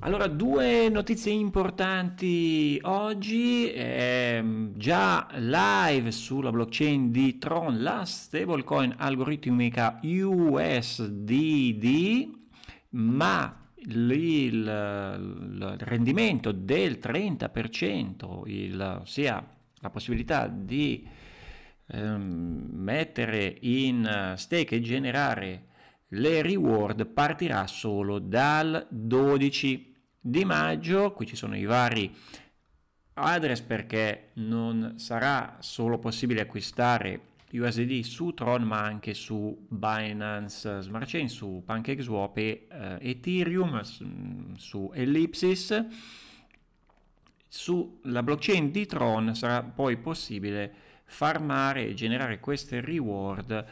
Allora, due notizie importanti oggi, eh, già live sulla blockchain di Tron, la stablecoin algoritmica USDD, ma il, il rendimento del 30%, il, ossia la possibilità di eh, mettere in stake e generare le reward partirà solo dal 12 di maggio, qui ci sono i vari address perché non sarà solo possibile acquistare USD su Tron ma anche su Binance Smart Chain, su PancakeSwap e eh, Ethereum, su, su Ellipsis. Sulla blockchain di Tron sarà poi possibile farmare e generare queste reward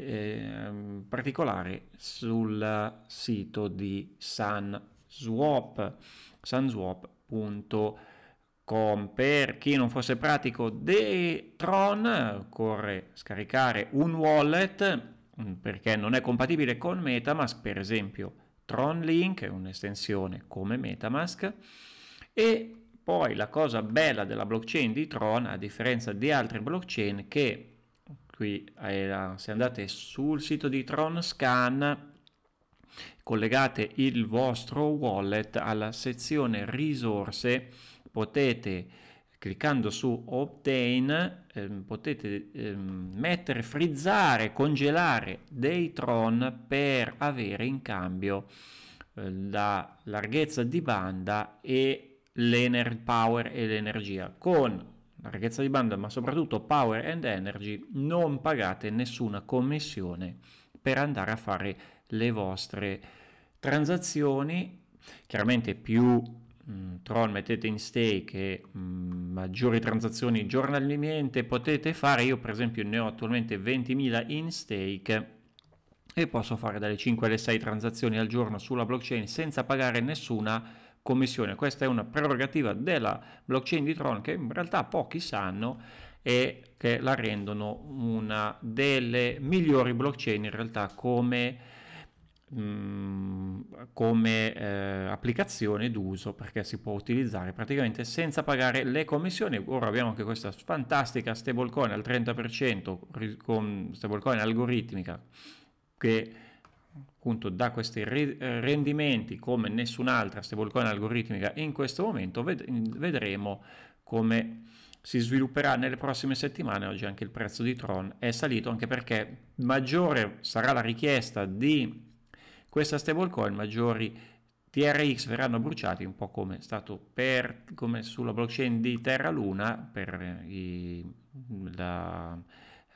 eh, particolare sul sito di SunSwap, sunswap.com. Per chi non fosse pratico Tron, occorre scaricare un wallet mm, perché non è compatibile con Metamask, per esempio Tron Link è un'estensione come Metamask e poi la cosa bella della blockchain di Tron, a differenza di altre blockchain che qui la, se andate sul sito di TronScan collegate il vostro wallet alla sezione risorse potete cliccando su obtain ehm, potete ehm, mettere frizzare congelare dei tron per avere in cambio eh, la larghezza di banda e l'ener power e l'energia con larghezza di banda, ma soprattutto power and energy, non pagate nessuna commissione per andare a fare le vostre transazioni. Chiaramente più mh, mm, Tron mettete in stake e mh, mm, maggiori transazioni giornalmente potete fare. Io per esempio ne ho attualmente 20.000 in stake e posso fare dalle 5 alle 6 transazioni al giorno sulla blockchain senza pagare nessuna commissione. Questa è una prerogativa della blockchain di Tron che in realtà pochi sanno e che la rendono una delle migliori blockchain in realtà come, mh, mm, come eh, applicazione d'uso perché si può utilizzare praticamente senza pagare le commissioni. Ora abbiamo anche questa fantastica stablecoin al 30% con stablecoin algoritmica che appunto da questi eh, rendimenti come nessun'altra stablecoin algoritmica in questo momento vedremo come si svilupperà nelle prossime settimane oggi anche il prezzo di Tron è salito anche perché maggiore sarà la richiesta di questa stablecoin maggiori TRX verranno bruciati un po' come è stato per, come sulla blockchain di Terra Luna per eh, i, la,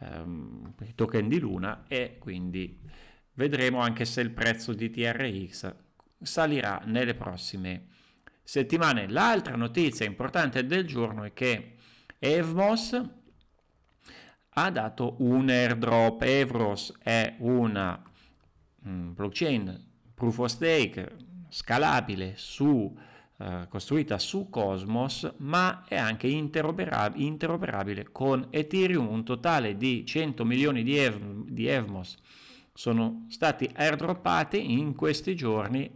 um, token di Luna e quindi Vedremo anche se il prezzo di TRX salirà nelle prossime settimane. L'altra notizia importante del giorno è che Evmos ha dato un airdrop. Evros è una mm, blockchain proof of stake scalabile su, eh, costruita su Cosmos, ma è anche interoperabile, interoperabile, con Ethereum, un totale di 100 milioni di, ev- di Evmos sono stati airdroppati in questi giorni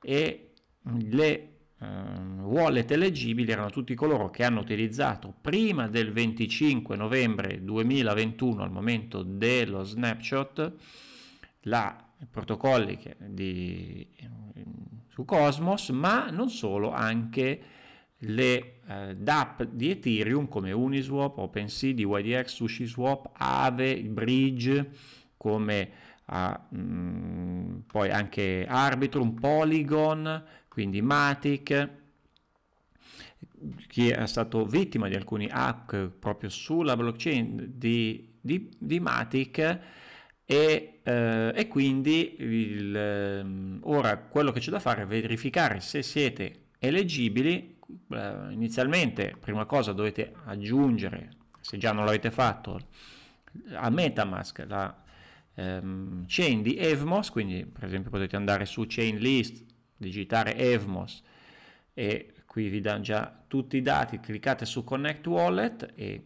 e le um, wallet eleggibili erano tutti coloro che hanno utilizzato prima del 25 novembre 2021 al momento dello snapshot la protocolli di, su Cosmos ma non solo anche le eh, DAP di Ethereum come Uniswap, OpenSea, DYDX, SushiSwap, Aave, Bridge come a, mh, mm, poi anche Arbitrum, Polygon, quindi Matic, chi è stato vittima di alcuni hack proprio sulla blockchain di, di, di Matic e, eh, e quindi il, ehm, ora quello che c'è da fare è verificare se siete elegibili eh, inizialmente prima cosa dovete aggiungere se già non l'avete fatto a Metamask la ehm, chain di Evmos, quindi per esempio potete andare su Chainlist, digitare Evmos e qui vi danno già tutti i dati, cliccate su connect wallet e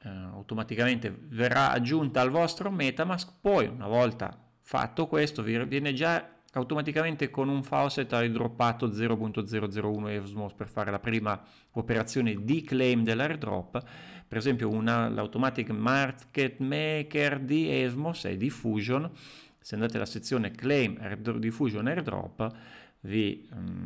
eh, automaticamente verrà aggiunta al vostro Metamask, poi una volta fatto questo vi viene già automaticamente con un faucet hai droppato 0.001 EOSMOS per fare la prima operazione di claim dell'airdrop. Per esempio una, l'automatic market maker di ESMOS è Diffusion. Se andate alla sezione claim diffusion airdrop vi mm,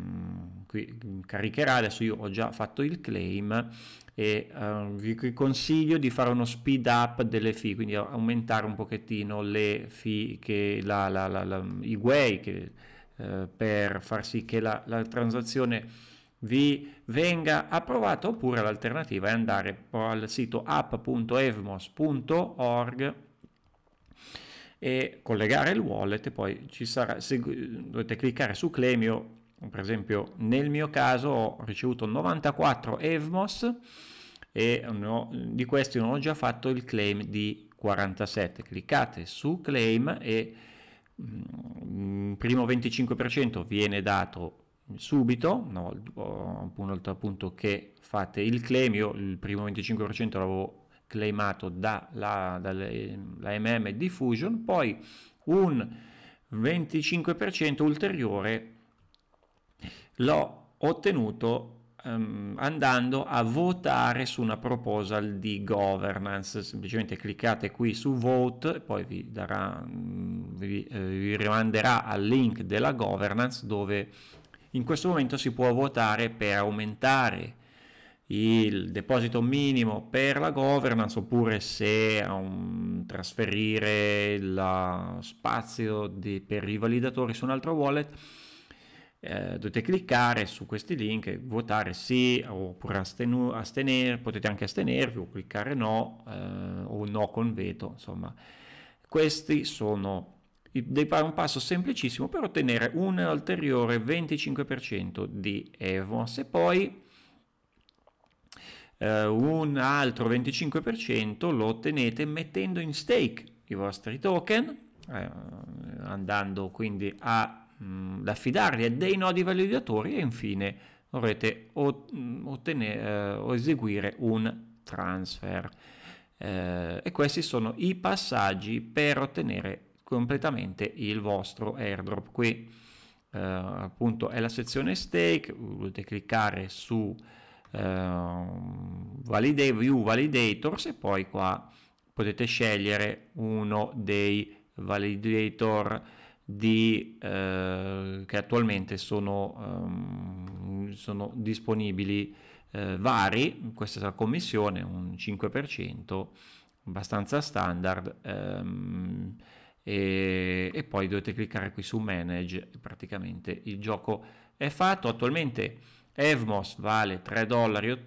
qui mm, caricherà, adesso io ho già fatto il claim e uh, vi consiglio di fare uno speed up delle fee, quindi aumentare un pochettino le fee, che la, la, la, i guai che, uh, per far sì che la, transazione vi venga approvata oppure l'alternativa è andare al sito app.evmos.org e collegare il wallet e poi sarà, se, dovete cliccare su claim io per esempio nel mio caso ho ricevuto 94 EVMOS e ho, di questi non ho già fatto il claim di 47 cliccate su claim e il mm, primo 25% viene dato subito no, appunto, appunto che fate il claim io il primo 25% l'avevo claimato dalla da MM Diffusion poi un 25% ulteriore l'ho ottenuto um, andando a votare su una proposal di governance semplicemente cliccate qui su vote poi vi, darà, mm, vi, eh, vi rimanderà al link della governance dove in questo momento si può votare per aumentare il deposito minimo per la governance oppure se um, trasferire lo spazio di, per i validatori su un altro wallet eh, dovete cliccare su questi link, votare sì oppure astenu- astenere, potete anche astenervi o cliccare no eh, o no con veto, insomma questi sono un passo semplicissimo per ottenere un ulteriore 25% di Evons e poi eh, un altro 25% lo ottenete mettendo in stake i vostri token eh, andando quindi a mh, mm, da affidargli a dei nodi validatori e infine dovrete ottenere mm, eh, o eseguire un transfer. Eh, e questi sono i passaggi per ottenere completamente il vostro airdrop. Qui eh, appunto è la sezione stake, volete cliccare su ehm, validate, View Validators e poi qua potete scegliere uno dei validator di, eh, che attualmente sono, um, sono disponibili eh, vari, questa è la commissione, un 5%, abbastanza standard, um, e, e, poi dovete cliccare qui su manage, praticamente il gioco è fatto, attualmente Evmos vale 3,80 dollari, ho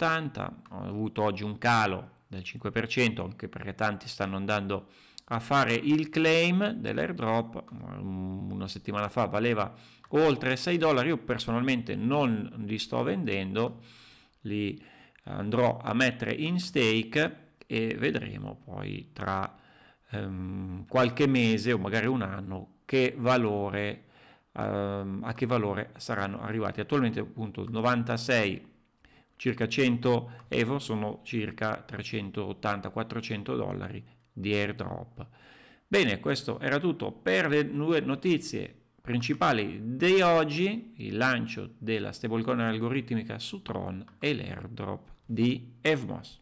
avuto oggi un calo del 5%, anche perché tanti stanno andando a fare il claim dell'airdrop mm, una settimana fa valeva oltre 6 dollari io personalmente non li sto vendendo li andrò a mettere in stake e vedremo poi tra um, qualche mese o magari un anno che valore um, a che valore saranno arrivati attualmente appunto 96 circa 100 euro sono circa 380 400 dollari di airdrop. Bene, questo era tutto per le due notizie principali di oggi, il lancio della stablecoin algoritmica su Tron e l'airdrop di Evmos.